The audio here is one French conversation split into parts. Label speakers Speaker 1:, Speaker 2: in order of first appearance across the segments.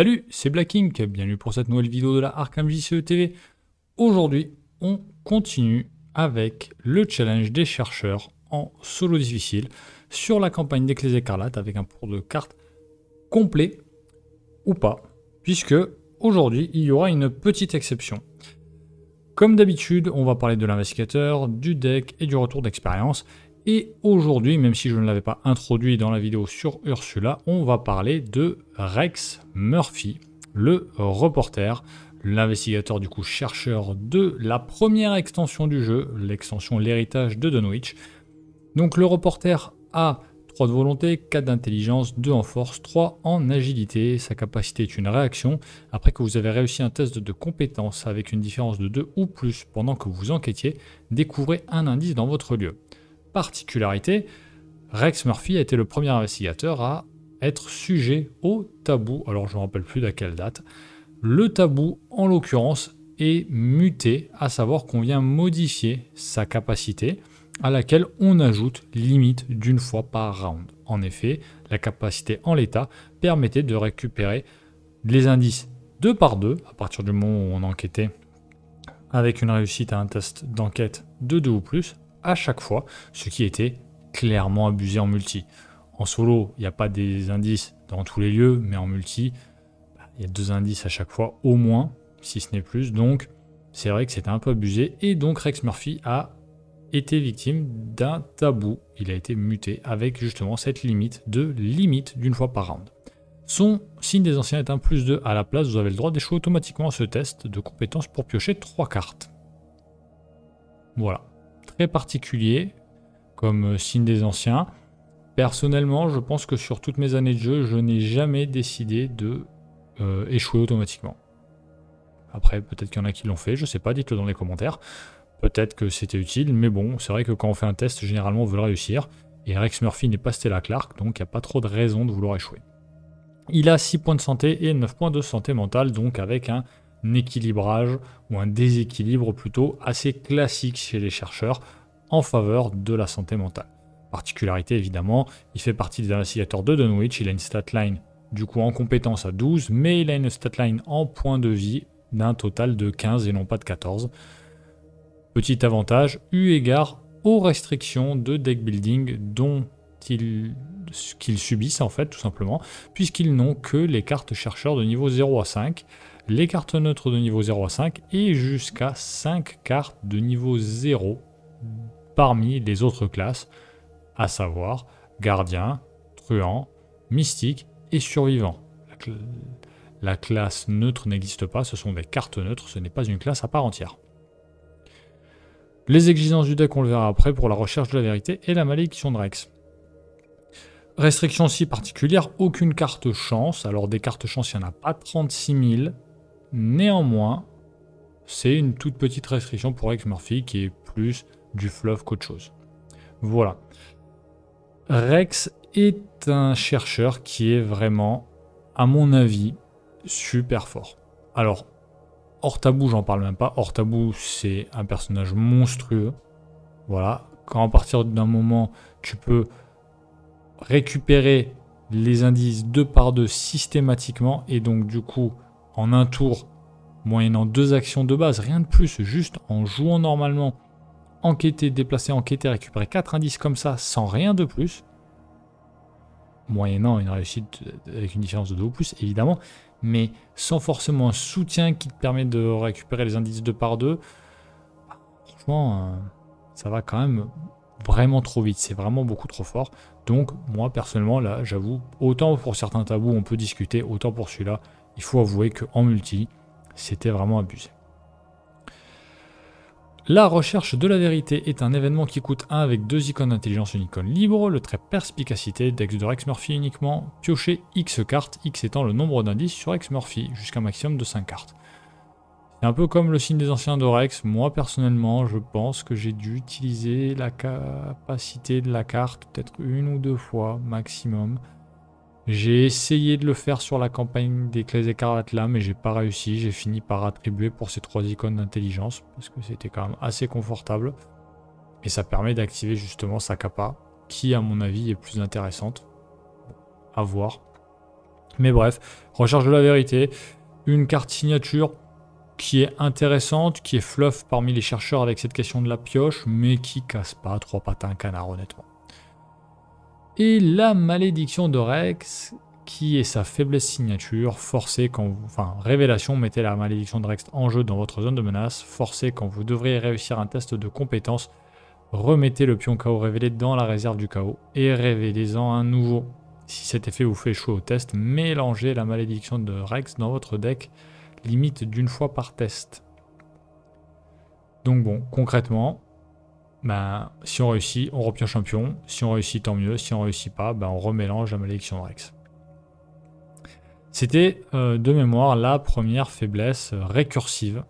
Speaker 1: Salut, c'est Black Ink, bienvenue pour cette nouvelle vidéo de la Arkham JCE TV. Aujourd'hui, on continue avec le challenge des chercheurs en solo difficile sur la campagne des clés écarlates avec un pour de cartes complet ou pas, puisque aujourd'hui, il y aura une petite exception. Comme d'habitude, on va parler de l'investigateur, du deck et du retour d'expérience. Et aujourd'hui, même si je ne l'avais pas introduit dans la vidéo sur Ursula, on va parler de Rex Murphy, le reporter, l'investigateur du coup chercheur de la première extension du jeu, l'extension L'héritage de Dunwich. Donc le reporter a 3 de volonté, 4 d'intelligence, 2 en force, 3 en agilité. Sa capacité est une réaction. Après que vous avez réussi un test de compétence avec une différence de 2 ou plus pendant que vous enquêtiez, découvrez un indice dans votre lieu particularité, Rex Murphy a été le premier investigateur à être sujet au tabou. Alors je ne me rappelle plus d'à quelle date. Le tabou, en l'occurrence, est muté, à savoir qu'on vient modifier sa capacité à laquelle on ajoute limite d'une fois par round. En effet, la capacité en l'état permettait de récupérer les indices deux par deux à partir du moment où on enquêtait avec une réussite à un test d'enquête de deux ou plus chaque fois, ce qui était clairement abusé en multi. En solo, il n'y a pas des indices dans tous les lieux, mais en multi, bah, il y a deux indices à chaque fois, au moins, si ce n'est plus. Donc, c'est vrai que c'était un peu abusé. Et donc, Rex Murphy a été victime d'un tabou. Il a été muté avec justement cette limite de limite d'une fois par round. Son signe des anciens est un plus 2 à la place. Vous avez le droit d'échouer automatiquement à ce test de compétences pour piocher trois cartes. Voilà particulier, comme euh, signe des anciens. Personnellement, je pense que sur toutes mes années de jeu, je n'ai jamais décidé de euh, échouer automatiquement. Après, peut-être qu'il y en a qui l'ont fait, je sais pas, dites-le dans les commentaires. Peut-être que c'était utile, mais bon, c'est vrai que quand on fait un test, généralement on veut réussir. Et Rex Murphy n'est pas Stella Clark, donc il n'y a pas trop de raison de vouloir échouer. Il a 6 points de santé et 9 points de santé mentale, donc avec un équilibrage ou un déséquilibre plutôt assez classique chez les chercheurs en faveur de la santé mentale. Particularité évidemment, il fait partie des investigateurs de Dunwich, il a une statline du coup en compétence à 12, mais il a une statline en points de vie d'un total de 15 et non pas de 14. Petit avantage, eu égard aux restrictions de deck building dont ils qu'ils subissent en fait tout simplement, puisqu'ils n'ont que les cartes chercheurs de niveau 0 à 5, les cartes neutres de niveau 0 à 5 et jusqu'à 5 cartes de niveau 0 parmi les autres classes, à savoir gardien, truand, mystique et survivant. La, classe neutre n'existe pas, ce sont des cartes neutres, ce n'est pas une classe à part entière. Les exigences du deck, on le verra après pour la recherche de la vérité et la malédiction de Rex. Restriction si particulière, aucune carte chance. Alors des cartes chance, il n'y en a pas 36 000. Néanmoins, c'est une toute petite restriction pour Rex Murphy qui est plus du fluff qu'autre chose. Voilà. Rex est un chercheur qui est vraiment, à mon avis, super fort. Alors, hors tabou, j'en parle même pas. Hors tabou, c'est un personnage monstrueux. Voilà. Quand à partir d'un moment, tu peux récupérer les indices deux par deux systématiquement et donc du coup en un tour, moyennant deux actions de base, rien de plus, juste en jouant normalement, enquêter, déplacer, enquêter, récupérer quatre indices comme ça, sans rien de plus, moyennant une réussite avec une différence de 2 ou plus, évidemment, mais sans forcément un soutien qui te permet de récupérer les indices de par deux, bah, franchement, euh, ça va quand même vraiment trop vite, c'est vraiment beaucoup trop fort. Donc moi personnellement là, j'avoue, autant pour certains tabous on peut discuter, autant pour celui-là, il faut avouer qu'en multi, c'était vraiment abusé. La recherche de la vérité est un événement qui coûte 1 avec deux icônes d'intelligence, une icône libre, le trait perspicacité d'ex de Rex Murphy uniquement, piocher X cartes, X étant le nombre d'indices sur Rex Murphy, jusqu'à un maximum de 5 cartes. C'est un peu comme le signe des anciens de Rex, moi personnellement je pense que j'ai dû utiliser la capacité de la carte peut-être une ou deux fois maximum, j'ai essayé de le faire sur la campagne des clés écarlates là, mais j'ai pas réussi. J'ai fini par attribuer pour ces trois icônes d'intelligence, parce que c'était quand même assez confortable. Et ça permet d'activer justement sa capa, qui à mon avis est plus intéressante. À voir. Mais bref, recherche de la vérité. Une carte signature qui est intéressante, qui est fluff parmi les chercheurs avec cette question de la pioche, mais qui casse pas trois patins canard honnêtement. Et la malédiction de Rex, qui est sa faiblesse signature, forcée quand vous... Enfin, révélation, mettez la malédiction de Rex en jeu dans votre zone de menace, forcée quand vous devrez réussir un test de compétence, remettez le pion chaos révélé dans la réserve du chaos et révélez-en un nouveau. Si cet effet vous fait échouer au test, mélangez la malédiction de Rex dans votre deck, limite d'une fois par test. Donc bon, concrètement, ben, si on réussit, on revient champion. Si on réussit, tant mieux. Si on réussit pas, ben, on remélange la malédiction de Rex. C'était euh, de mémoire la première faiblesse euh, récursive.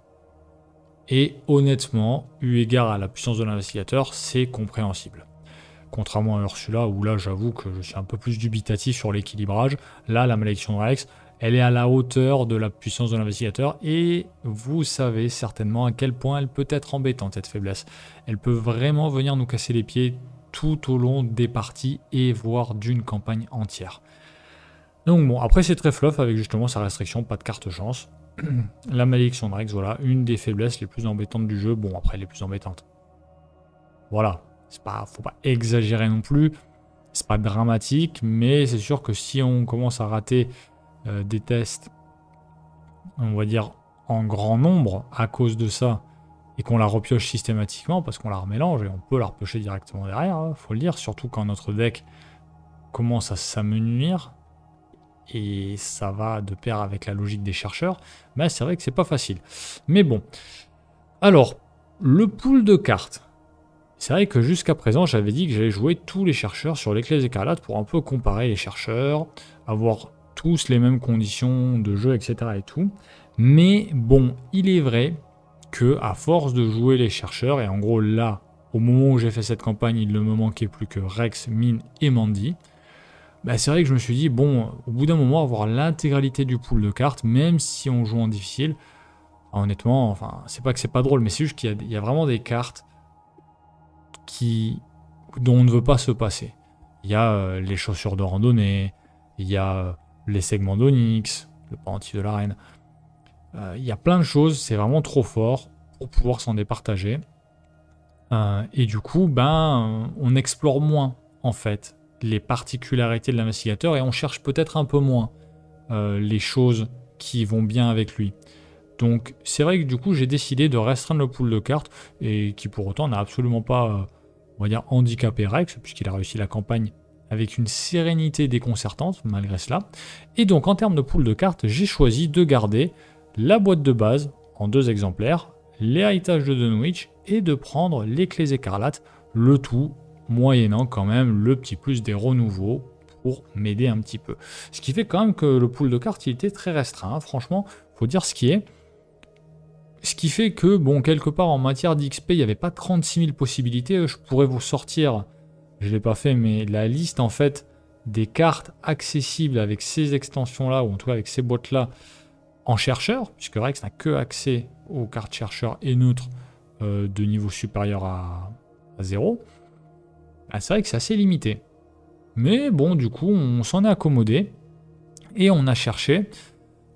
Speaker 1: Et honnêtement, eu égard à la puissance de l'investigateur, c'est compréhensible. Contrairement à Ursula, où là j'avoue que je suis un peu plus dubitatif sur l'équilibrage, là la malédiction de Rex, elle est à la hauteur de la puissance de l'investigateur et vous savez certainement à quel point elle peut être embêtante cette faiblesse. Elle peut vraiment venir nous casser les pieds tout au long des parties et voire d'une campagne entière. Donc bon, après c'est très fluff avec justement sa restriction, pas de carte chance. la malédiction de Rex, voilà, une des faiblesses les plus embêtantes du jeu. Bon, après les plus embêtantes. Voilà, c'est pas, faut pas exagérer non plus. C'est pas dramatique, mais c'est sûr que si on commence à rater euh, des tests, on va dire, en grand nombre à cause de ça, et qu'on la repioche systématiquement, parce qu'on la remélange, et on peut la repiocher directement derrière, hein, faut le dire, surtout quand notre deck commence à s'amenuire, et ça va de pair avec la logique des chercheurs, mais c'est vrai que c'est pas facile. Mais bon. Alors, le pool de cartes. C'est vrai que jusqu'à présent, j'avais dit que j'allais jouer tous les chercheurs sur les clés écarlates pour un peu comparer les chercheurs, avoir tous les mêmes conditions de jeu, etc. Et tout. Mais bon, il est vrai que à force de jouer les chercheurs, et en gros là, au moment où j'ai fait cette campagne, il ne me manquait plus que Rex, Mine et Mandy. Bah c'est vrai que je me suis dit, bon, au bout d'un moment, avoir l'intégralité du pool de cartes, même si on joue en difficile, honnêtement, enfin, c'est pas que c'est pas drôle, mais c'est juste qu'il y, a vraiment des cartes qui, dont on ne veut pas se passer. Il y a euh, les chaussures de randonnée, il y a euh, les segments d'Onyx, le pendentif de la reine. Euh, il y a plein de choses, c'est vraiment trop fort pour pouvoir s'en départager. Euh, et du coup, ben, on explore moins en fait les particularités de l'investigateur et on cherche peut-être un peu moins euh, les choses qui vont bien avec lui. Donc c'est vrai que du coup j'ai décidé de restreindre le pool de cartes et qui pour autant n'a absolument pas, on va dire, handicapé Rex puisqu'il a réussi la campagne avec une sérénité déconcertante malgré cela. Et donc en termes de pool de cartes, j'ai choisi de garder la boîte de base en deux exemplaires, l'héritage de Dunwich et de prendre les clés écarlates, le tout moyennant quand même le petit plus des renouveaux pour m'aider un petit peu. Ce qui fait quand même que le pool de cartes il était très restreint, Franchement, franchement, faut dire ce qui est. Ce qui fait que, bon, quelque part en matière d'XP, il n'y avait pas 36 000 possibilités. Je pourrais vous sortir je l'ai pas fait, mais la liste en fait des cartes accessibles avec ces extensions-là, ou en tout cas avec ces boîtes-là, en chercheur, puisque Rex n'a que accès aux cartes chercheurs et neutres euh, de niveau supérieur à, zéro, 0, bah, c'est vrai que c'est assez limité. Mais bon, du coup, on s'en est accommodé et on a cherché,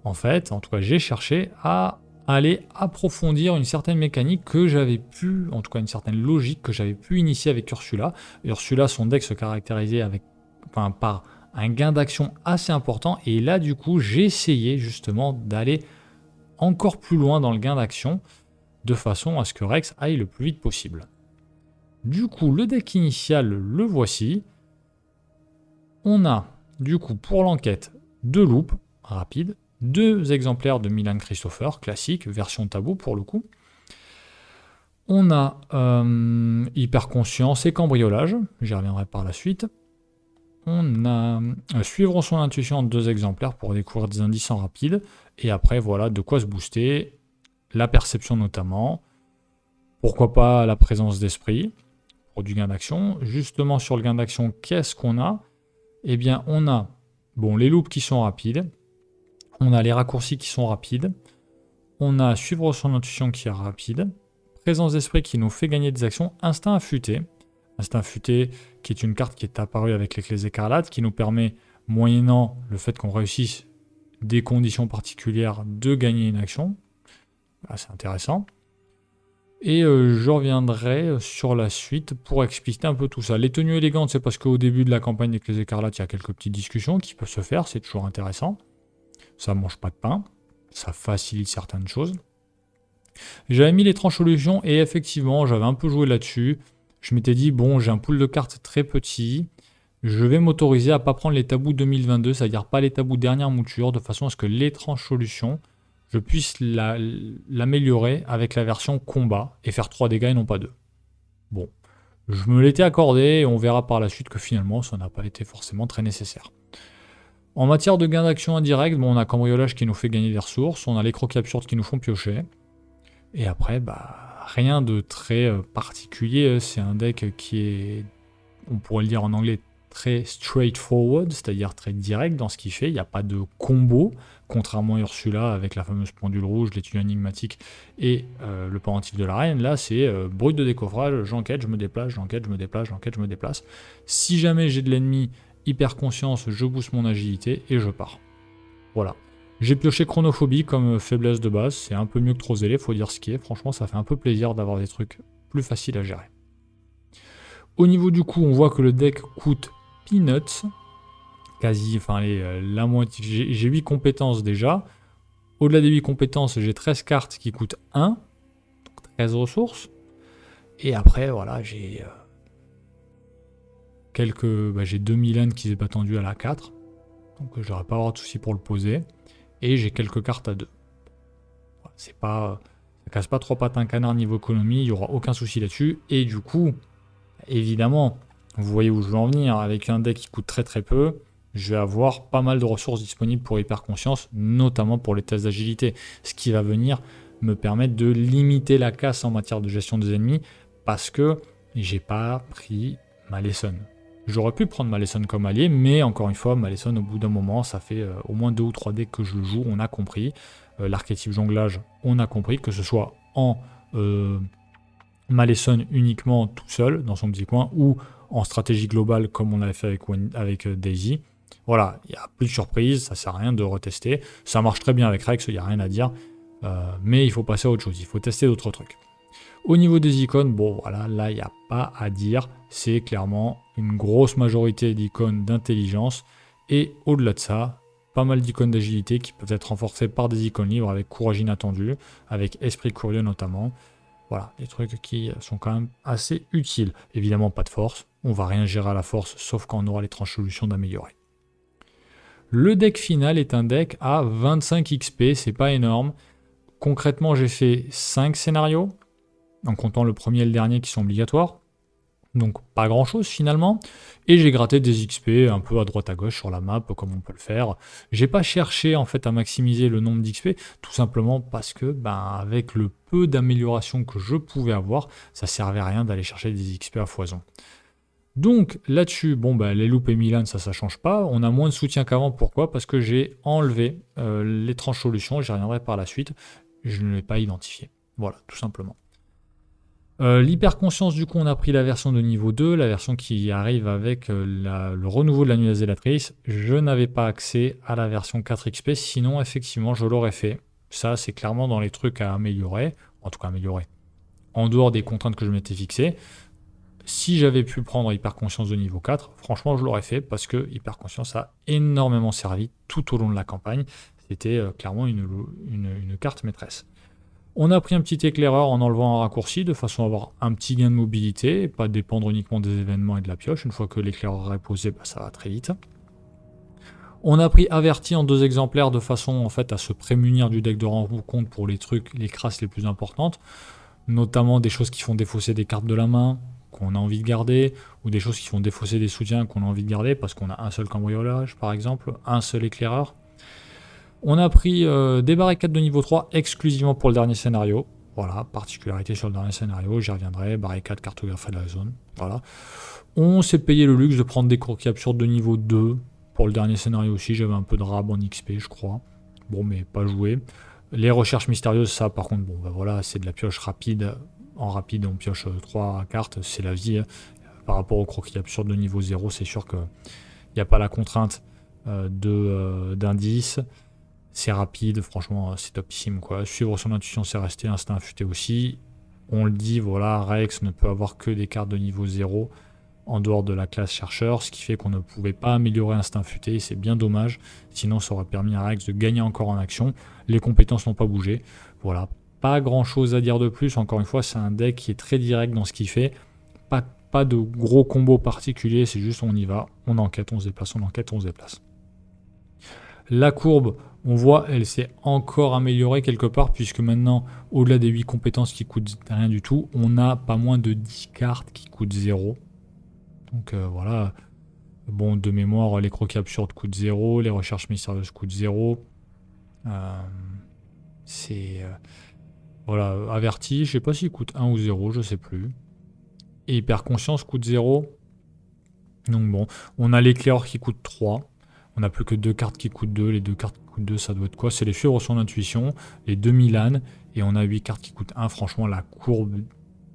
Speaker 1: en fait, en tout cas j'ai cherché à aller approfondir une certaine mécanique que j'avais pu, en tout cas une certaine logique que j'avais pu initier avec Ursula. Ursula, son deck se caractérisait avec, par un gain d'action assez important. Et là, du coup, j'ai essayé justement d'aller encore plus loin dans le gain d'action de façon à ce que Rex aille le plus vite possible. Du coup, le deck initial, le voici. On a, du coup, pour l'enquête, deux loops rapides deux exemplaires de Milan Christopher, classique, version tabou pour le coup. On a euh, Hyper Conscience et Cambriolage, j'y reviendrai par la suite. On a euh, Suivre son intuition deux exemplaires pour découvrir des indices en rapide. Et après, voilà de quoi se booster. La perception notamment. Pourquoi pas la présence d'esprit pour du gain d'action. Justement, sur le gain d'action, qu'est-ce qu'on a Eh bien, on a bon, les loops qui sont rapides, on a les raccourcis qui sont rapides, on a suivre son intuition qui est rapide, présence d'esprit qui nous fait gagner des actions, instinct affûté, instinct affûté qui est une carte qui est apparue avec les clés écarlates, qui nous permet, moyennant le fait qu'on réussisse des conditions particulières, de gagner une action. Ah, c'est intéressant. Et euh, je reviendrai sur la suite pour expliquer un peu tout ça. Les tenues élégantes, c'est parce qu'au début de la campagne des clés écarlates, il y a quelques petites discussions qui peuvent se faire, c'est toujours intéressant ça mange pas de pain, ça facilite certaines choses. J'avais mis les tranches solutions et effectivement, j'avais un peu joué là-dessus. Je m'étais dit, bon, j'ai un pool de cartes très petit. Je vais m'autoriser à pas prendre les tabous 2022, c'est-à-dire pas les tabous dernière mouture, de façon à ce que l'étrange solution, je puisse l'améliorer avec la version combat et faire 3 dégâts et non pas 2. Bon, je me l'étais accordé et on verra par la suite que finalement, ça n'a pas été forcément très nécessaire. En matière de gain d'action indirect, bon, on a cambriolage qui nous fait gagner des ressources, on a les croquis absurdes qui nous font piocher. Et après, bah, rien de très euh, particulier. Euh, c'est un deck qui est, on pourrait le dire en anglais, très straightforward, c'est-à-dire très direct dans ce qu'il fait. Il n'y a pas de combo, contrairement à Ursula avec la fameuse pendule rouge, l'étude énigmatique et euh, le parentif de la reine. Là, c'est bruit brut de décoffrage, j'enquête, je me déplace, j'enquête, je me déplace, j'enquête, je me déplace. Si jamais j'ai de l'ennemi hyper conscience, je booste mon agilité et je pars. Voilà. J'ai pioché chronophobie comme euh, faiblesse de base, c'est un peu mieux que trop zélé, faut dire ce qui est. Franchement, ça fait un peu plaisir d'avoir des trucs plus faciles à gérer. Au niveau du coup, on voit que le deck coûte peanuts, quasi, enfin les, euh, la moitié. J'ai 8 compétences déjà. Au-delà des 8 compétences, j'ai 13 cartes qui coûtent 1, 13 ressources. Et après, voilà, j'ai euh, bah, j'ai 2000 Milan qui s'est pas tendu à la 4. Donc euh, je n'aurai pas avoir de souci pour le poser. Et j'ai quelques cartes à 2. C'est pas. Ça casse pas trois pattes un canard niveau économie, il n'y aura aucun souci là-dessus. Et du coup, évidemment, vous voyez où je veux en venir, avec un deck qui coûte très très peu, je vais avoir pas mal de ressources disponibles pour hyper conscience, notamment pour les tests d'agilité, ce qui va venir me permettre de limiter la casse en matière de gestion des ennemis, parce que j'ai pas pris ma lesson. J'aurais pu prendre Malesson comme allié, mais encore une fois, Malesson, au bout d'un moment, ça fait euh, au moins 2 ou 3 dés que je le joue, on a compris. Euh, l'archétype jonglage, on a compris, que ce soit en euh, Malesson uniquement tout seul, dans son petit coin, ou en stratégie globale, comme on l'avait fait avec, avec euh, Daisy. Voilà, il n'y a plus de surprise, ça sert à rien de retester. Ça marche très bien avec Rex, il n'y a rien à dire, mais il faut passer à autre chose, il faut tester d'autres trucs. Au niveau des icônes, bon voilà, là il n'y a pas à dire, c'est clairement une grosse majorité d'icônes d'intelligence et au-delà de ça, pas mal d'icônes d'agilité qui peuvent être renforcées par des icônes libres avec courage inattendu, avec esprit curieux notamment. Voilà, des trucs qui sont quand même assez utiles. Évidemment, pas de force, on va rien gérer à la force sauf quand on aura les tranches solutions d'améliorer. Le deck final est un deck à 25 XP, c'est pas énorme. Concrètement, j'ai fait 5 scénarios, en comptant le premier et le dernier qui sont obligatoires. Donc pas grand chose finalement. Et j'ai gratté des XP un peu à droite à gauche sur la map comme on peut le faire. J'ai pas cherché en fait à maximiser le nombre d'XP, tout simplement parce que ben, avec le peu d'amélioration que je pouvais avoir, ça servait à rien d'aller chercher des XP à foison. Donc là-dessus, bon ben, les loupes et Milan, ça ça change pas. On a moins de soutien qu'avant. Pourquoi Parce que j'ai enlevé euh, les tranches solutions, j'y reviendrai par la suite. Je ne l'ai pas identifié. Voilà, tout simplement. Euh, l'hyperconscience, du coup, on a pris la version de niveau 2, la version qui arrive avec euh, le renouveau de la azélatrice Je n'avais pas accès à la version 4XP, sinon, effectivement, je l'aurais fait. Ça, c'est clairement dans les trucs à améliorer, en tout cas améliorer, en dehors des contraintes que je m'étais fixées. Si j'avais pu prendre Hyperconscience de niveau 4, franchement, je l'aurais fait parce que Hyperconscience a énormément servi tout au long de la campagne. C'était euh, clairement une carte maîtresse. On a pris un petit éclaireur en enlevant un raccourci de façon à avoir un petit gain de mobilité et pas dépendre uniquement des événements et de la pioche. Une fois que l'éclaireur est posé, bah, ça va très vite. On a pris averti en deux exemplaires de façon en fait à se prémunir du deck de rencontre pour les trucs, les crasses les plus importantes, notamment des choses qui font défausser des cartes de la main qu'on a envie de garder, ou des choses qui font défausser des soutiens qu'on a envie de garder parce qu'on a un seul cambriolage par exemple, un seul éclaireur. On a pris euh, des barricades de niveau 3 exclusivement pour le dernier scénario. Voilà, particularité sur le dernier scénario, j'y reviendrai, barricade, cartographie de la zone, voilà. On s'est payé le luxe de prendre des croquis absurdes de niveau 2, pour le dernier scénario aussi, j'avais un peu de rab en XP, je crois. Bon, mais pas joué. Les recherches mystérieuses, ça par contre, bon, ben voilà, c'est de la pioche rapide. En rapide, on pioche 3 euh, cartes, c'est la vie. Hein. Par rapport aux croquis absurdes de niveau 0, c'est sûr qu'il n'y a pas la contrainte euh, de d'indice. C'est rapide, franchement, c'est topissime. Quoi. Suivre son intuition, c'est rester instinct Futé aussi. On le dit, voilà, Rex ne peut avoir que des cartes de niveau 0 en dehors de la classe chercheur, ce qui fait qu'on ne pouvait pas améliorer Instinct Futé, c'est bien dommage, sinon ça aurait permis à Rex de gagner encore en action, les compétences n'ont pas bougé, voilà, pas grand chose à dire de plus, encore une fois c'est un deck qui est très direct dans ce qu'il fait, pas, pas de gros combos particuliers, c'est juste on y va, on enquête, on se déplace, on enquête, on se déplace. La courbe, on voit, elle s'est encore améliorée quelque part, puisque maintenant, au-delà des 8 compétences qui coûtent rien du tout, on a pas moins de 10 cartes qui coûtent 0. Donc euh, voilà, bon, de mémoire, les croquis absurdes coûtent 0, les recherches mystérieuses coûtent 0. Euh, c'est... Euh, voilà, averti, je sais pas s'il coûte 1 ou 0, je sais plus. Et hyper conscience coûte 0. Donc bon, on a l'éclair qui coûte 3. On n'a plus que deux cartes qui coûtent 2. Les deux cartes qui coûtent 2, ça doit être quoi C'est les suivre son intuition, les deux ânes, et on a 8 cartes qui coûtent 1. Franchement, la courbe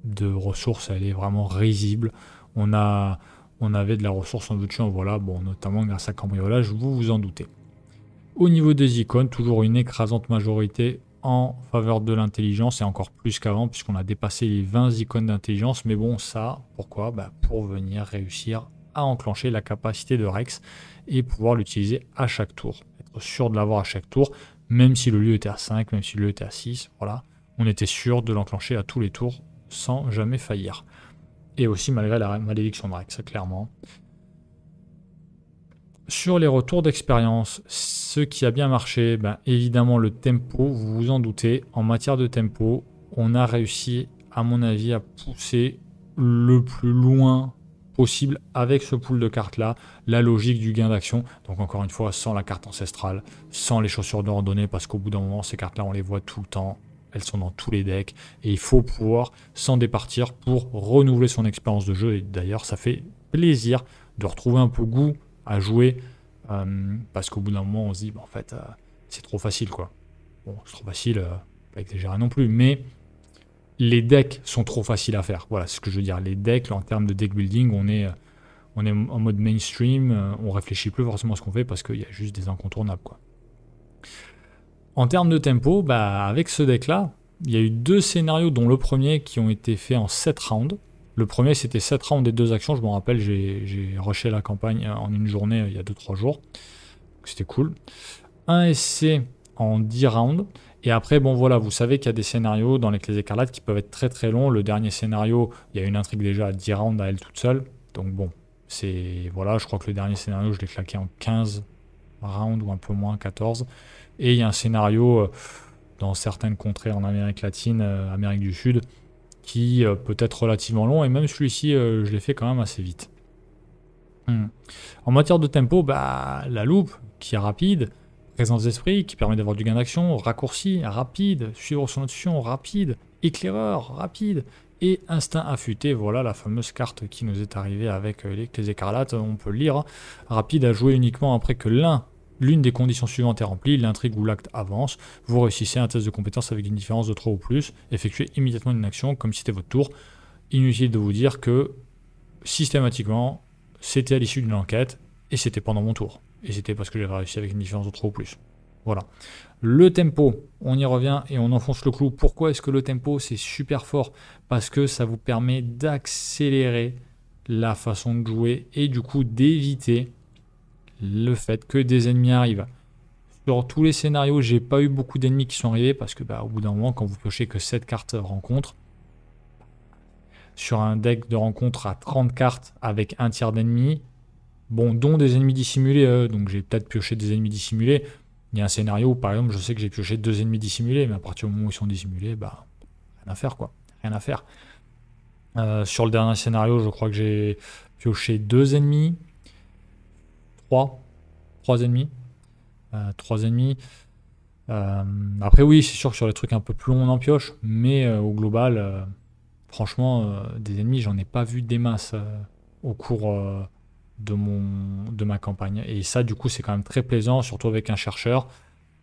Speaker 1: de ressources, elle est vraiment risible. On, a, on avait de la ressource en doute en voilà, bon, notamment grâce à cambriolage, vous vous en doutez. Au niveau des icônes, toujours une écrasante majorité en faveur de l'intelligence et encore plus qu'avant puisqu'on a dépassé les 20 icônes d'intelligence. Mais bon, ça, pourquoi bah, Pour venir réussir à enclencher la capacité de Rex pouvoir l'utiliser à chaque tour. Être sûr de l'avoir à chaque tour, même si le lieu était à 5, même si le lieu était à 6, voilà. On était sûr de l'enclencher à tous les tours sans jamais faillir. Et aussi malgré la malédiction de Rex, clairement. Sur les retours d'expérience, ce qui a bien marché, ben évidemment le tempo, vous vous en doutez. En matière de tempo, on a réussi, à mon avis, à pousser le plus loin avec ce pool de cartes-là, la logique du gain d'action. Donc encore une fois, sans la carte ancestrale, sans les chaussures de randonnée, parce qu'au bout d'un moment, ces cartes-là, on les voit tout le temps. Elles sont dans tous les decks et il faut pouvoir s'en départir pour renouveler son expérience de jeu. Et d'ailleurs, ça fait plaisir de retrouver un peu goût à jouer euh, parce qu'au bout d'un moment, on se dit, bah, en fait, euh, c'est trop facile quoi. Bon, c'est trop facile, euh, avec pas exagéré non plus, mais les decks sont trop faciles à faire. Voilà ce que je veux dire. Les decks, en termes de deck building, on est, euh, on est en mode mainstream, euh, on réfléchit plus forcément à ce qu'on fait parce qu'il y a juste des incontournables. Quoi. En termes de tempo, bah, avec ce deck-là, il y a eu deux scénarios, dont le premier qui ont été faits en 7 rounds. Le premier, c'était 7 rounds des deux actions. Je me rappelle, j'ai rushé la campagne euh, en une journée il y a 2-3 jours. C'était cool. Un essai en 10 rounds et après, bon voilà, vous savez qu'il y a des scénarios dans les clés écarlates qui peuvent être très très longs. Le dernier scénario, il y a une intrigue déjà à 10 rounds à elle toute seule. Donc bon, c'est. Voilà, je crois que le dernier scénario, je l'ai claqué en 15 rounds ou un peu moins, 14. Et il y a un scénario euh, dans certaines contrées en Amérique latine, euh, Amérique du Sud, qui euh, peut être relativement long. Et même celui-ci, je l'ai fait quand même assez vite. Hmm. En matière de tempo, bah, la loupe, qui est rapide, présence d'esprit qui permet d'avoir du gain d'action, raccourci, rapide, suivre son action, rapide, éclaireur, rapide, et instinct affûté, voilà la fameuse carte qui nous est arrivée avec euh, les écarlates, on peut lire, rapide à jouer uniquement après que l'un l'une des conditions suivantes est remplie, l'intrigue ou l'acte avance, vous réussissez un test de compétence avec une différence de 3 ou plus, effectuez immédiatement une action comme si c'était votre tour. Inutile de vous dire que systématiquement, c'était à l'issue d'une enquête et c'était pendant mon tour et c'était parce que j'avais réussi avec une différence de 3 ou plus. Voilà. Le tempo, on y revient et on enfonce le clou. Pourquoi est-ce que le tempo, c'est super fort Parce que ça vous permet d'accélérer la façon de jouer et du coup d'éviter le fait que des ennemis arrivent. Sur tous les scénarios, j'ai pas eu beaucoup d'ennemis qui sont arrivés parce que bah, au bout d'un moment, quand vous piochez que 7 cartes rencontre, sur un deck de rencontre à 30 cartes avec un tiers d'ennemis, Bon, dont des ennemis dissimulés, euh, donc j'ai peut-être pioché des ennemis dissimulés. Il y a un scénario où, par exemple, je sais que j'ai pioché deux ennemis dissimulés, mais à partir du moment où ils sont dissimulés, bah, rien à faire, quoi. Rien à faire. Euh, sur le dernier scénario, je crois que j'ai pioché deux ennemis. Trois. Trois ennemis. Euh, trois ennemis. après, oui, c'est sûr que sur les trucs un peu plus longs, on en pioche. Mais au global, franchement, des ennemis, j'en ai pas vu des masses au cours de, mon, de ma campagne. Et ça, du coup, c'est quand même très plaisant, surtout avec un chercheur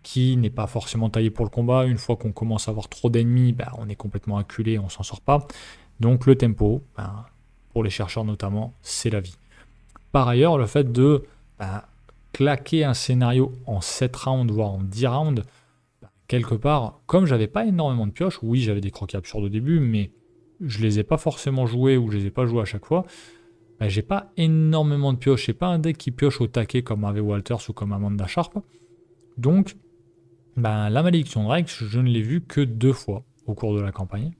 Speaker 1: qui n'est pas forcément taillé pour le combat. Une fois qu'on commence à avoir trop d'ennemis, ben, on est complètement acculé, on s'en sort pas. Donc le tempo, ben, pour les chercheurs notamment, c'est la vie. Par ailleurs, le fait de ben, claquer un scénario en 7 rounds, voire en 10 rounds, quelque part, comme j'avais pas énormément de pioches, oui j'avais des croquis absurdes au début, mais je les ai pas forcément joués ou je les ai pas joués à chaque fois, ben, j'ai pas énormément de pioches. J'ai pas un deck qui pioche au taquet comme Harvey Walters ou comme Amanda Sharp. Donc, ben, la malédiction de Rex, je ne l'ai vu que deux fois au cours de la campagne.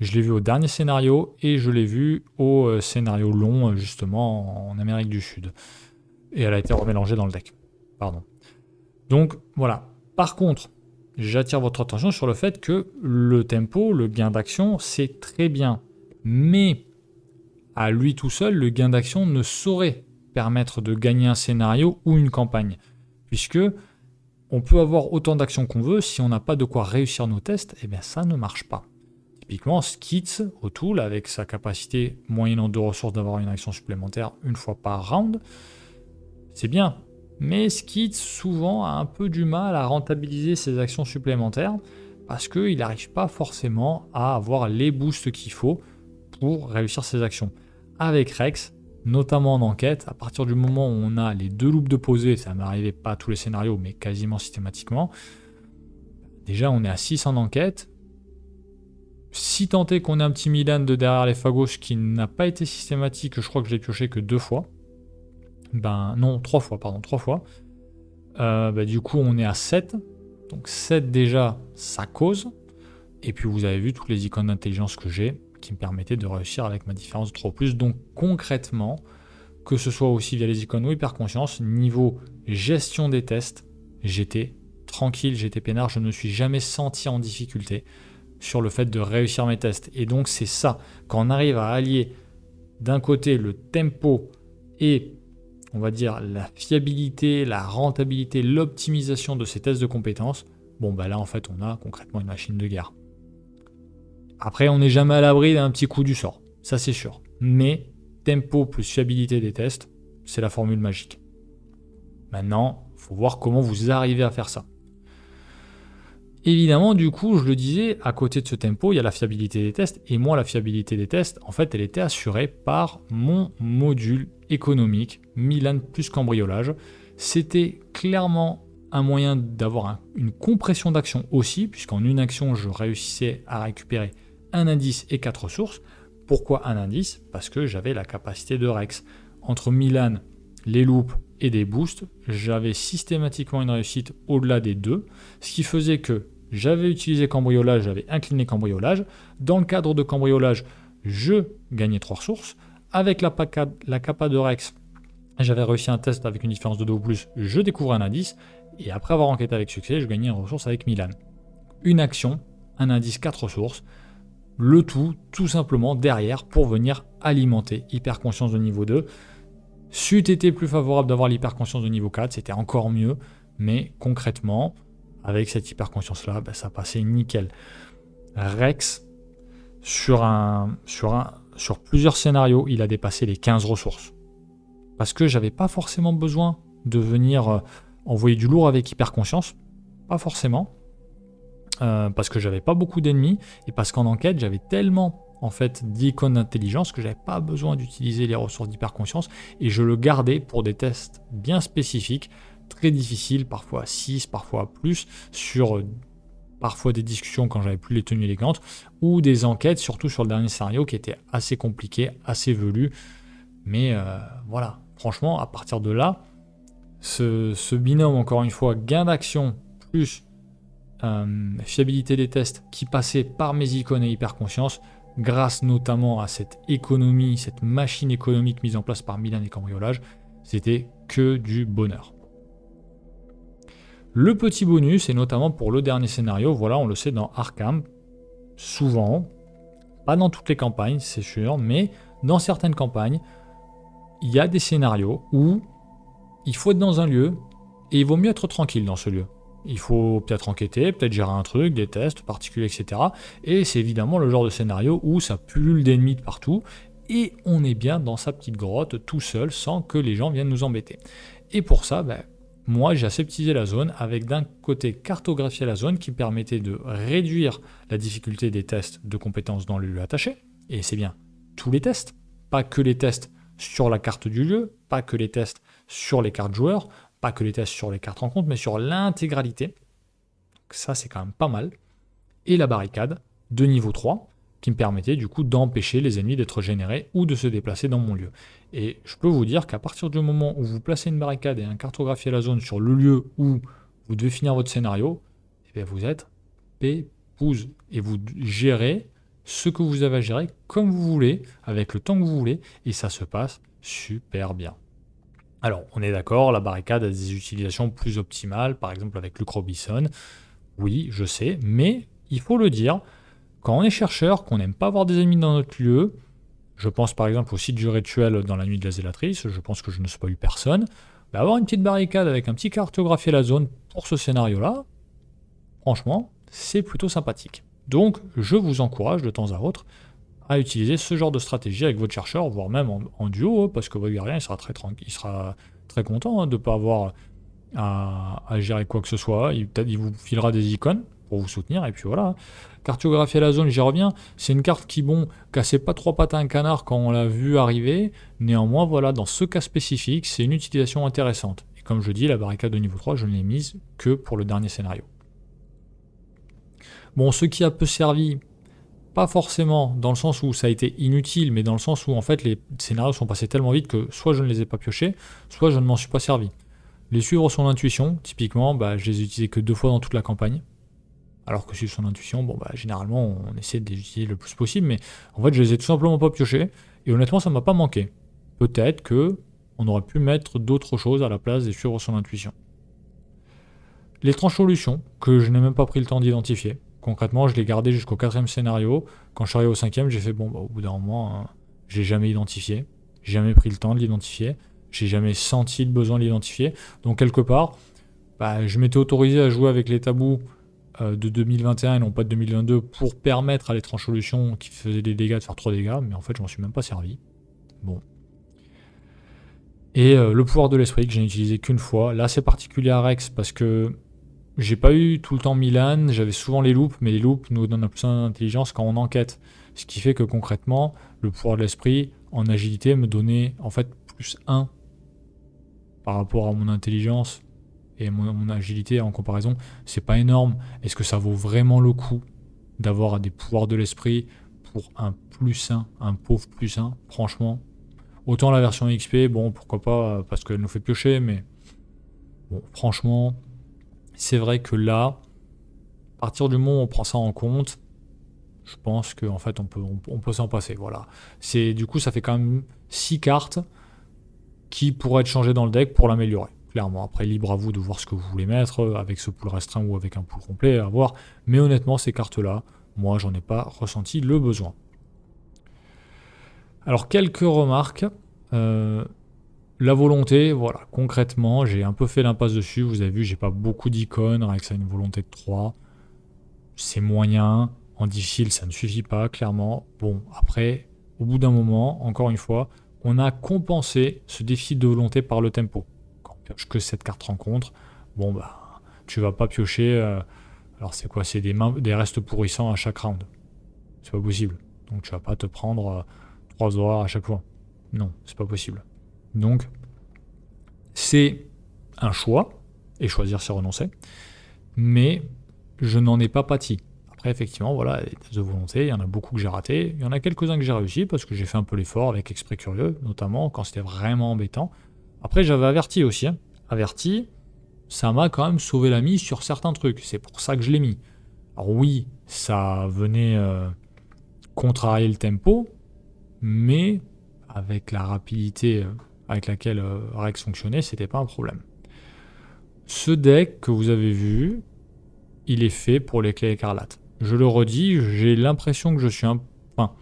Speaker 1: Je l'ai vu au dernier scénario et je l'ai vu au euh, scénario long, euh, justement, en Amérique du Sud. Et elle a été remélangée dans le deck. Pardon. Donc, voilà. Par contre, j'attire votre attention sur le fait que le tempo, le gain d'action, c'est très bien. Mais à lui tout seul, le gain d'action ne saurait permettre de gagner un scénario ou une campagne, puisque on peut avoir autant d'actions qu'on veut, si on n'a pas de quoi réussir nos tests, eh bien ça ne marche pas. Typiquement, au tool, avec sa capacité moyennant de ressources d'avoir une action supplémentaire une fois par round, c'est bien. Mais Skitz, souvent, a un peu du mal à rentabiliser ses actions supplémentaires parce qu'il n'arrive pas forcément à avoir les boosts qu'il faut pour réussir ses actions avec Rex, notamment en enquête. À partir du moment où on a les deux loupes de poser, ça m'arrivait pas à tous les scénarios, mais quasiment systématiquement. Déjà, on est à 6 en enquête. Si tant est qu'on ait un petit Milan de derrière les Fagos qui n'a pas été systématique, je crois que je l'ai pioché que deux fois. Ben non, trois fois, pardon, trois fois. Euh, ben, du coup, on est à 7. Donc 7 déjà, ça cause. Et puis vous avez vu toutes les icônes d'intelligence que j'ai qui me permettait de réussir avec ma différence de 3 plus. Donc concrètement, que ce soit aussi via les icônes ou hyper-conscience, niveau gestion des tests, j'étais tranquille, j'étais peinard, je ne me suis jamais senti en difficulté sur le fait de réussir mes tests. Et donc c'est ça, quand on arrive à allier d'un côté le tempo et on va dire la fiabilité, la rentabilité, l'optimisation de ces tests de compétences, bon bah là en fait on a concrètement une machine de guerre. Après, on n'est jamais à l'abri d'un petit coup du sort, ça c'est sûr. Mais tempo plus fiabilité des tests, c'est la formule magique. Maintenant, faut voir comment vous arrivez à faire ça. Évidemment, du coup, je le disais, à côté de ce tempo, il y a la fiabilité des tests. Et moi, la fiabilité des tests, en fait, elle était assurée par mon module économique, Milan plus cambriolage. C'était clairement un moyen d'avoir une compression d'action aussi, puisqu'en une action, je réussissais à récupérer un indice et quatre sources. Pourquoi un indice Parce que j'avais la capacité de Rex. Entre Milan, les loupes et des boosts, j'avais systématiquement une réussite au-delà des deux, ce qui faisait que j'avais utilisé cambriolage, j'avais incliné cambriolage. Dans le cadre de cambriolage, je gagnais trois ressources. Avec la, Kappa la capa de Rex, j'avais réussi un test avec une différence de 2 ou plus, je découvre un indice, et après avoir enquêté avec succès, je gagnais une ressource avec Milan. Une action, un indice, quatre ressources, le tout tout simplement derrière pour venir alimenter hyper-conscience de niveau 2. C'eût été plus favorable d'avoir l'hyperconscience de niveau 4, c'était encore mieux, mais concrètement, avec cette hyperconscience-là, ben, ça passait nickel. Rex, sur, un, sur, sur plusieurs scénarios, il a dépassé les 15 ressources. Parce que j'avais pas forcément besoin de venir euh, envoyer du lourd avec hyper-conscience. pas forcément. Euh, parce que j'avais pas beaucoup d'ennemis et parce qu'en enquête j'avais tellement en fait d'icônes d'intelligence que j'avais pas besoin d'utiliser les ressources d'hyperconscience et je le gardais pour des tests bien spécifiques, très difficiles, parfois 6, parfois plus, sur euh, parfois des discussions quand j'avais plus les tenues élégantes ou des enquêtes, surtout sur le dernier scénario qui était assez compliqué, assez velu. Mais euh, voilà, franchement, à partir de là, ce binôme, encore une fois, gain d'action plus euh, fiabilité des tests qui passaient par mes icônes et hyperconscience, grâce notamment à cette économie, cette machine économique mise en place par Milan et Cambriolage, c'était que du bonheur. Le petit bonus, et notamment pour le dernier scénario, voilà, on le sait dans Arkham, souvent, pas dans toutes les campagnes, c'est sûr, mais dans certaines campagnes, il y a des scénarios où il faut être dans un lieu et il vaut mieux être tranquille dans ce lieu. Il faut peut-être enquêter, peut-être gérer un truc, des tests particuliers, etc. Et c'est évidemment le genre de scénario où ça pullule d'ennemis de partout et on est bien dans sa petite grotte tout seul sans que les gens viennent nous embêter. Et pour ça, ben, moi j'ai aseptisé la zone avec d'un côté cartographier la zone qui permettait de réduire la difficulté des tests de compétences dans le lieu attaché, et c'est bien tous les tests, pas que les tests sur la carte du lieu, pas que les tests sur les cartes joueurs, pas que les tests sur les cartes en compte, mais sur l'intégralité. Ça, c'est quand même pas mal. Et la barricade de niveau 3, qui me permettait du coup d'empêcher les ennemis d'être générés ou de se déplacer dans mon lieu. Et je peux vous dire qu'à partir du moment où vous placez une barricade et un à la zone sur le lieu où vous devez finir votre scénario, et eh bien vous êtes pépouze et vous gérez ce que vous avez à gérer comme vous voulez, avec le temps que vous voulez, et ça se passe super bien. Alors, on est d'accord, la barricade a des utilisations plus optimales, par exemple avec le Robinson. Oui, je sais, mais il faut le dire, quand on est chercheur, qu'on n'aime pas avoir des ennemis dans notre lieu, je pense par exemple au site du rituel dans la nuit de la zélatrice, je pense que je ne spoil personne, bah, avoir une petite barricade avec un petit cartographier la zone pour ce scénario-là, franchement, c'est plutôt sympathique. Donc, je vous encourage de temps à autre à utiliser ce genre de stratégie avec votre chercheur, voire même en, duo, hein, parce que votre gardien il sera très tranquille, il sera très content hein, de ne pas avoir à, gérer quoi que ce soit. Il, peut vous filera des icônes pour vous soutenir, et puis voilà. à la zone, j'y reviens. C'est une carte qui, bon, cassait pas trois pattes à un canard quand on l'a vu arriver. Néanmoins, voilà, dans ce cas spécifique, c'est une utilisation intéressante. Et comme je dis, la barricade de niveau 3, je ne l'ai mise que pour le dernier scénario. Bon, ce qui a peu servi, pas forcément dans le sens où ça a été inutile, mais dans le sens où en fait les scénarios sont passés tellement vite que soit je ne les ai pas piochés, soit je ne m'en suis pas servi. Les suivre son intuition, typiquement, bah, je les ai utilisés que deux fois dans toute la campagne. Alors que suivre son intuition, bon, bah, généralement on essaie de les utiliser le plus possible, mais en fait je les ai tout simplement pas piochés, et honnêtement ça m'a pas manqué. Peut-être que on aurait pu mettre d'autres choses à la place des suivre son intuition. Les tranches solutions, que je n'ai même pas pris le temps d'identifier, Concrètement, je l'ai gardé jusqu'au quatrième scénario. Quand je suis arrivé au cinquième, j'ai fait bon, bah, au bout d'un moment, hein, j'ai jamais identifié, j'ai jamais pris le temps de l'identifier, j'ai jamais senti le besoin de l'identifier. Donc quelque part, bah, je m'étais autorisé à jouer avec les tabous euh, de 2021 et non pas de 2022 pour permettre à l'étrange solution qui faisait des dégâts de faire 3 dégâts, mais en fait, je m'en suis même pas servi. Bon. Et euh, le pouvoir de l'esprit que j'ai utilisé qu'une fois. Là, c'est particulier à Rex parce que j'ai pas eu tout le temps Milan, j'avais souvent les loupes, mais les loupes nous donnent un plus d'intelligence quand on enquête. Ce qui fait que concrètement, le pouvoir de l'esprit en agilité me donnait en fait plus 1 par rapport à mon intelligence et mon, agilité en comparaison. C'est pas énorme. Est-ce que ça vaut vraiment le coup d'avoir des pouvoirs de l'esprit pour un plus 1, un pauvre plus 1 Franchement, autant la version XP, bon pourquoi pas parce qu'elle nous fait piocher, mais franchement c'est vrai que là, à partir du moment où on prend ça en compte, je pense qu'en en fait on peut, on, peut s'en passer. Voilà. C'est du coup ça fait quand même 6 cartes qui pourraient être changées dans le deck pour l'améliorer. Clairement, après libre à vous de voir ce que vous voulez mettre euh, avec ce pool restreint ou avec un pool complet à voir. Mais honnêtement, ces cartes-là, moi j'en ai pas ressenti le besoin. Alors quelques remarques. Euh, la volonté, voilà, concrètement, j'ai un peu fait l'impasse dessus. Vous avez vu, j'ai pas beaucoup d'icônes, avec ça une volonté de 3. C'est moyen. En difficile, ça ne suffit pas, clairement. Bon, après, au bout d'un moment, encore une fois, on a compensé ce défi de volonté par le tempo. Quand pioche que cette carte rencontre, bon bah, tu vas pas piocher. Euh, alors c'est quoi C'est des, des restes pourrissants à chaque round. C'est pas possible. Donc tu vas pas te prendre 3 euh, à chaque fois. Non, c'est pas possible. Donc, c'est un choix, et choisir, c'est renoncer, mais je n'en ai pas pâti. Après, effectivement, voilà, des de volonté, il y en a beaucoup que j'ai raté, il y en a quelques-uns que j'ai réussi parce que j'ai fait un peu l'effort avec Exprès Curieux, notamment quand c'était vraiment embêtant. Après, j'avais averti aussi. Hein. Averti, ça m'a quand même sauvé la mise sur certains trucs. C'est pour ça que je l'ai mis. Alors oui, ça venait euh, contrarier le tempo, mais avec la rapidité euh, avec laquelle euh, Rex fonctionnait, c'était pas un problème. Ce deck que vous avez vu, il est fait pour les clés écarlates. Je le redis, j'ai l'impression que je suis un... Enfin,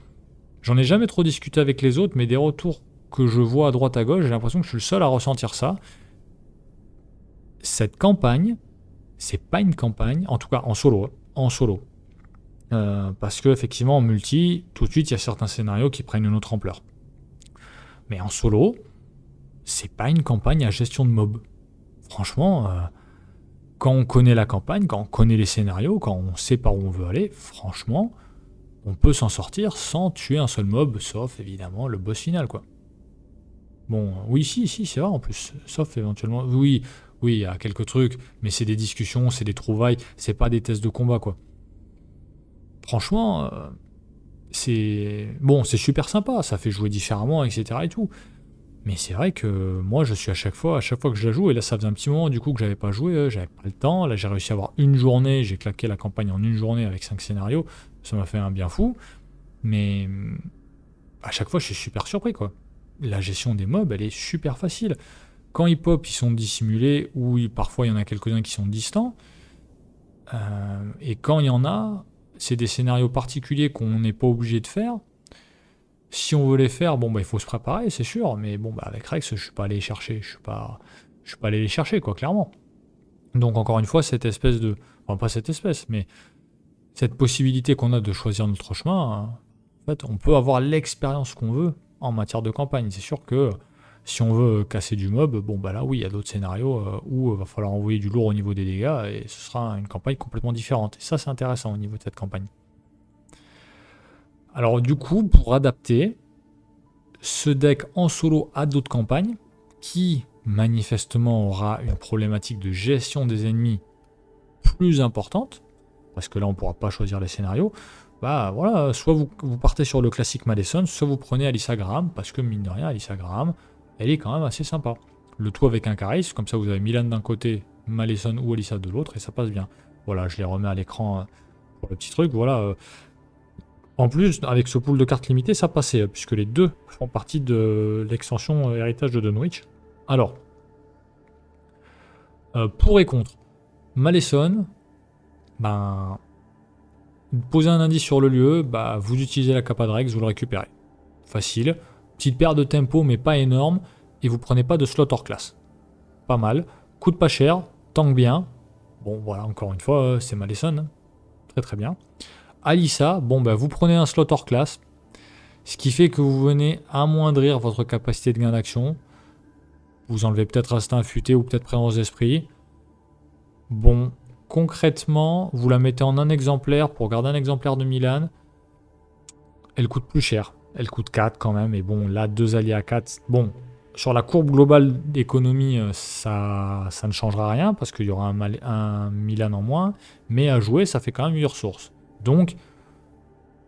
Speaker 1: j'en ai jamais trop discuté avec les autres, mais des retours que je vois à droite à gauche, j'ai l'impression que je suis le seul à ressentir ça. Cette campagne, c'est pas une campagne, en tout cas en solo, en solo. Euh, parce que effectivement en multi, tout de suite il y a certains scénarios qui prennent une autre ampleur. Mais en solo, c'est pas une campagne à gestion de mob. Franchement, euh, quand on connaît la campagne, quand on connaît les scénarios, quand on sait par où on veut aller, franchement, on peut s'en sortir sans tuer un seul mob, sauf évidemment le boss final, quoi. Bon, oui, si, si, c'est vrai en plus, sauf éventuellement, oui, oui, il y a quelques trucs, mais c'est des discussions, c'est des trouvailles, c'est pas des tests de combat, quoi. Franchement, euh, c'est bon, c'est super sympa, ça fait jouer différemment, etc. et tout. Mais c'est vrai que moi, je suis à chaque fois, à chaque fois que je la joue, et là, ça faisait un petit moment du coup que j'avais pas joué, euh, j'avais pas le temps. Là, j'ai réussi à avoir une journée, j'ai claqué la campagne en une journée avec cinq scénarios. Ça m'a fait un bien fou. Mais mm, à chaque fois, je suis super surpris quoi. La gestion des mobs, elle est super facile. Quand ils pop, ils sont dissimulés, ou parfois il y en a quelques-uns qui sont distants. Euh, et quand il y en a, c'est des scénarios particuliers qu'on n'est pas obligé de faire. Si on veut les faire, bon, bah, il faut se préparer, c'est sûr. Mais bon, bah, avec Rex, je suis pas allé chercher. Je suis pas, je suis pas allé les chercher, quoi, clairement. Donc, encore une fois, cette espèce de. Enfin, pas cette espèce, mais cette possibilité qu'on a de choisir notre chemin, hein, en fait, on peut avoir l'expérience qu'on veut en matière de campagne. C'est sûr que si on veut casser du mob, bon bah là oui, il y a d'autres scénarios euh, où il euh, va falloir envoyer du lourd au niveau des dégâts et ce sera une campagne complètement différente. Et ça c'est intéressant au niveau de cette campagne. Alors du coup, pour adapter ce deck en solo à d'autres campagnes, qui manifestement aura une problématique de gestion des ennemis plus importante, parce que là on pourra pas choisir les scénarios, bah voilà, soit vous, partez sur le classique Madison, soit vous prenez Alissa Graham, parce que mine de rien, Alissa Graham, elle est quand même assez sympa. Le tout avec un charisme, comme ça vous avez Milan d'un côté, Madison ou Alissa de l'autre, et ça passe bien. Voilà, je les remets à l'écran euh, pour le petit truc, voilà. Euh, en plus, avec ce pool de cartes limitées, ça passait, puisque les deux font partie de l'extension euh, Héritage de Dunwich. Alors, euh, pour et contre, Malesson, ben, posez un indice sur le lieu, bah vous utilisez la capa de vous le récupérez. Facile. Petite paire de tempo, mais pas énorme, et vous prenez pas de slot hors classe. Pas mal. Coûte pas cher, tank bien. Bon, voilà, encore une fois, euh, c'est Malesson. Hein. Très très bien. Alissa, bon bah, vous prenez un slot hors classe, ce qui fait que vous venez amoindrir votre capacité de gain d'action. Vous enlevez peut-être instinct futé ou peut-être présence d'esprit. Bon, concrètement, vous la mettez en un exemplaire pour garder un exemplaire de Milan. Elle coûte plus cher. Elle coûte 4 quand même. Et bon, là, 2 alliés à 4. Bon, sur la courbe globale d'économie, euh, ça, ça ne changera rien parce qu'il y aura un, un, Milan en moins. Mais à jouer, ça fait quand même une ressource. Donc,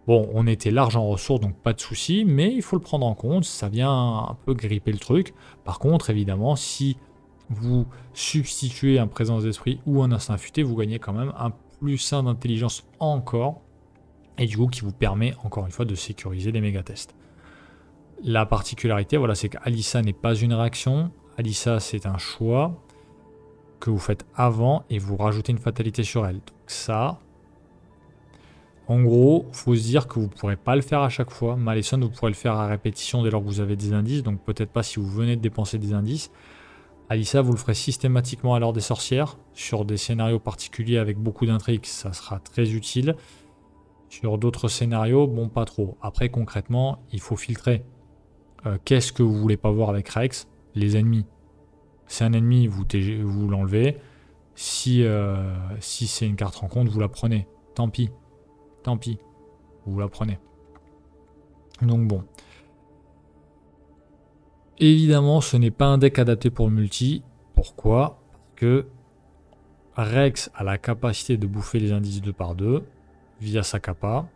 Speaker 1: bon, on était large en ressources, donc pas de souci, mais il faut le prendre en compte, ça vient un peu gripper le truc. Par contre, évidemment, si vous substituez un présent d'esprit ou un instinct futé, vous gagnez quand même un plus sain d'intelligence encore, et du coup qui vous permet encore une fois de sécuriser les méga tests. La particularité, voilà, c'est qu'Alissa n'est pas une réaction, Alissa c'est un choix que vous faites avant et vous rajoutez une fatalité sur elle. Donc ça, en gros, faut se dire que vous ne pourrez pas le faire à chaque fois. Malison, vous pourrez le faire à répétition dès lors que vous avez des indices, donc peut-être pas si vous venez de dépenser des indices. Alissa, vous le ferez systématiquement à l'heure des sorcières. Sur des scénarios particuliers avec beaucoup d'intrigues, ça sera très utile. Sur d'autres scénarios, bon, pas trop. Après, concrètement, il faut filtrer. Euh, qu'est-ce que vous voulez pas voir avec Rex Les ennemis. C'est un ennemi, vous, l'enlevez. Si, euh, si c'est une carte rencontre, vous la prenez. Tant pis. Tant pis. Vous la prenez. Donc bon. Évidemment, ce n'est pas un deck adapté pour le multi. Pourquoi Parce que Rex a la capacité de bouffer les indices deux par deux via sa capa.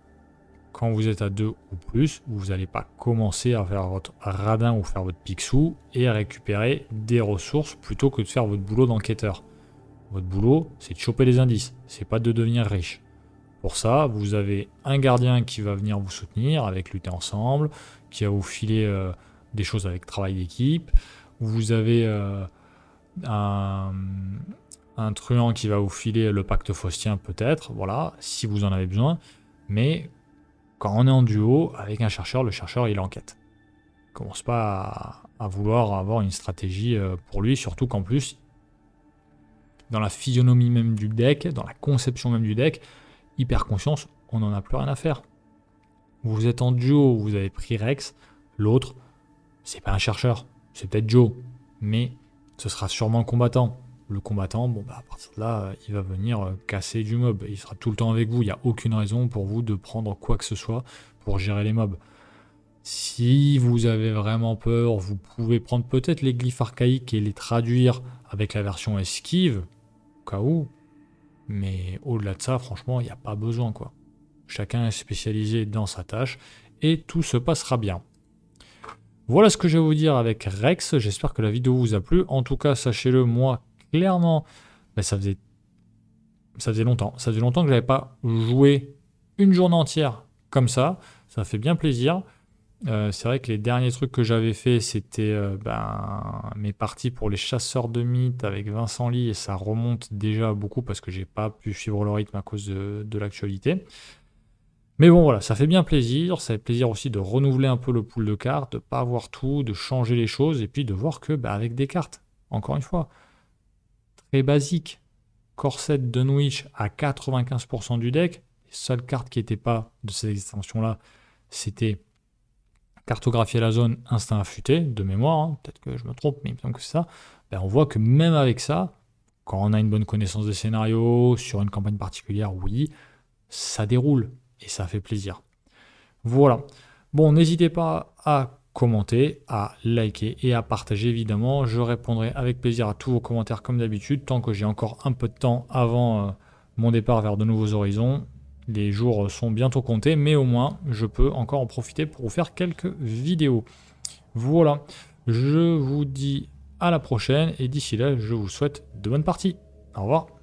Speaker 1: Quand vous êtes à deux ou plus, vous n'allez pas commencer à faire votre radin ou faire votre pixou et à récupérer des ressources plutôt que de faire votre boulot d'enquêteur. Votre boulot, c'est de choper les indices, c'est pas de devenir riche. Pour ça, vous avez un gardien qui va venir vous soutenir avec lutter ensemble, qui va vous filer euh, des choses avec travail d'équipe. Vous avez euh, un, truand qui va vous filer le pacte faustien peut-être, voilà, si vous en avez besoin. Mais quand on est en duo avec un chercheur, le chercheur il enquête. Il commence pas à vouloir avoir une stratégie euh, pour lui, surtout qu'en plus, dans la physionomie même du deck, dans la conception même du deck, hyper conscience, on n'en a plus rien à faire. Vous êtes en duo, vous avez pris Rex, l'autre, c'est pas un chercheur, c'est peut-être Joe, mais ce sera sûrement le combattant. Le combattant, bon, bah, à partir de là, il va venir euh, casser du mob. Il sera tout le temps avec vous. Il n'y a aucune raison pour vous de prendre quoi que ce soit pour gérer les mobs. Si vous avez vraiment peur, vous pouvez prendre peut-être les glyphes archaïques et les traduire avec la version esquive, au cas où, mais au-delà de ça, franchement, il n'y a pas besoin, quoi. Chacun est spécialisé dans sa tâche et tout se passera bien. Voilà ce que je vais vous dire avec Rex. J'espère que la vidéo vous a plu. En tout cas, sachez-le, moi, clairement, ben, ça faisait ça faisait longtemps. Ça faisait longtemps que je n'avais pas joué une journée entière comme ça. Ça fait bien plaisir. Euh, c'est vrai que les derniers trucs que j'avais fait, c'était euh, ben, mes parties pour les chasseurs de mythes avec Vincent Lee, et ça remonte déjà beaucoup parce que j'ai pas pu suivre le rythme à cause de, l'actualité. Mais bon, voilà, ça fait bien plaisir. Ça fait plaisir aussi de renouveler un peu le pool de cartes, de pas avoir tout, de changer les choses, et puis de voir que, ben, avec des cartes, encore une fois, très basique, corset de à 95% du deck, les seules cartes qui n'étaient pas de ces extensions-là, c'était cartographier la zone instinct affûté, de mémoire, hein, peut-être que je me trompe, mais il me semble que c'est ça, ben, on voit que même avec ça, quand on a une bonne connaissance des scénarios, sur une campagne particulière, oui, ça déroule et ça fait plaisir. Voilà. Bon, n'hésitez pas à commenter, à liker et à partager évidemment. Je répondrai avec plaisir à tous vos commentaires comme d'habitude, tant que j'ai encore un peu de temps avant euh, mon départ vers de nouveaux horizons. Les jours sont bientôt comptés, mais au moins je peux encore en profiter pour vous faire quelques vidéos. Voilà, je vous dis à la prochaine et d'ici là, je vous souhaite de bonnes parties. Au revoir.